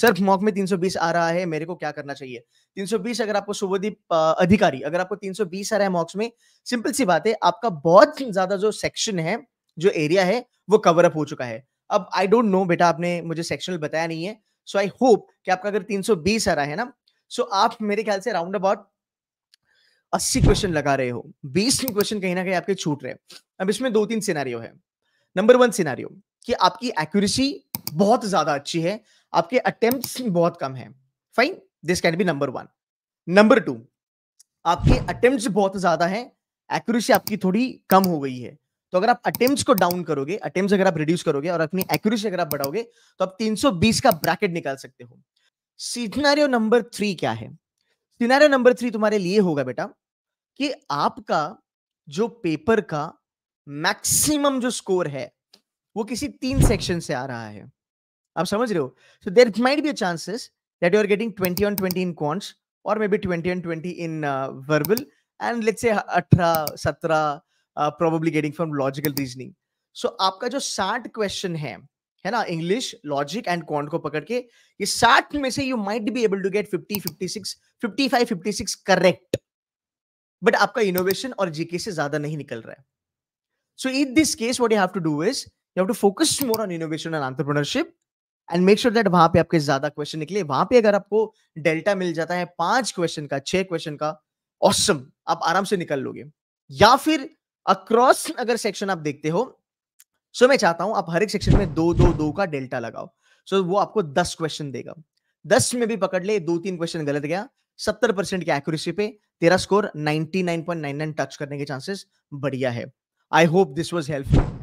सिर्फ मॉक में 320 आ रहा है मेरे को क्या करना चाहिए 320 अगर आपको सुबोदीप अधिकारी अगर आपको 320 आ रहा है मॉक्स में सिंपल सी बात है आपका बहुत ज्यादा जो सेक्शन है जो एरिया है वो कवर अप हो चुका है अब आई डोंट नो बेटा आपने मुझे सेक्शनल बताया नहीं है सो आई होप कि आपका अगर 320 आ रहा है ना सो so आप मेरे ख्याल से राउंड अबाउट अस्सी क्वेश्चन लगा रहे हो बीस क्वेश्चन कहीं ना कहीं आपके छूट रहे अब इसमें दो तीन सिनारियो है नंबर वन सिनारियो कि आपकी एक्यूरेसी बहुत ज्यादा अच्छी है आपके अटेम्प्ट बहुत कम है fine this can be number one number two आपके अटेम्प्ट बहुत ज्यादा है एक्यूरेसी आपकी थोड़ी कम हो गई है तो अगर आप अटेम्प्ट को डाउन करोगे अटेम्प्ट अगर आप रिड्यूस करोगे और अपनी एक्यूरेसी अगर आप बढ़ाओगे तो आप 320 का ब्रैकेट निकाल सकते हो सीनारियो नंबर थ्री क्या है सीनारियो नंबर थ्री तुम्हारे लिए होगा बेटा कि आपका जो पेपर का मैक्सिमम जो स्कोर है वो किसी तीन सेक्शन से आ रहा है आप समझ रहे हो so there might be chances that you are getting twenty on twenty in quants और may be twenty on twenty in verbal and let's say अठारह सत्रह probably getting from logical reasoning so आपका जो साठ क्वेश्चन है है ना English logic and quant को पकड़ के ये साठ में से you might be able to get fifty fifty six fifty five fifty six correct but आपका इनोवेशन और जीके से ज्यादा नहीं निकल रहा है so in this case what you have to do is you have to focus more on innovation and entrepreneurship and make sure that वहां पे आपके ज्यादा क्वेश्चन निकले वहां पे अगर आपको डेल्टा मिल जाता है पांच क्वेश्चन का छह क्वेश्चन का ऑसम awesome, आप आराम से निकल लोगे या फिर अक्रॉस अगर सेक्शन आप देखते हो सो so मैं चाहता हूं आप हर एक सेक्शन में दो दो दो का डेल्टा लगाओ सो so वो आपको दस क्वेश्चन देगा दस में भी पकड़ ले दो तीन क्वेश्चन गलत गया सत्तर परसेंट की एक्यूरेसी पे तेरा score ninety nine nine point nine touch करने के चांसेस बढ़िया है I hope this was helpful